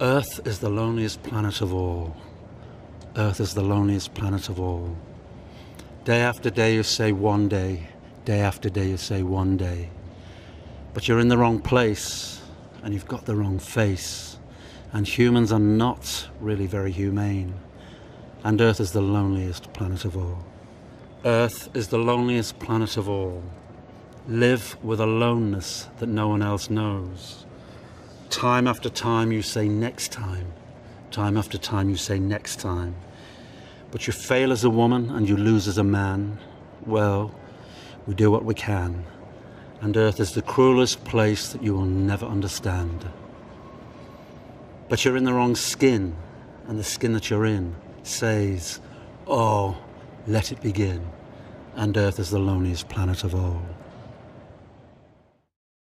Earth is the loneliest planet of all. Earth is the loneliest planet of all. Day after day you say one day, day after day you say one day. But you're in the wrong place and you've got the wrong face. And humans are not really very humane. And Earth is the loneliest planet of all. Earth is the loneliest planet of all. Live with a loneness that no one else knows. Time after time you say next time. Time after time you say next time. But you fail as a woman and you lose as a man. Well, we do what we can. And Earth is the cruelest place that you will never understand. But you're in the wrong skin, and the skin that you're in says, Oh, let it begin. And Earth is the loneliest planet of all.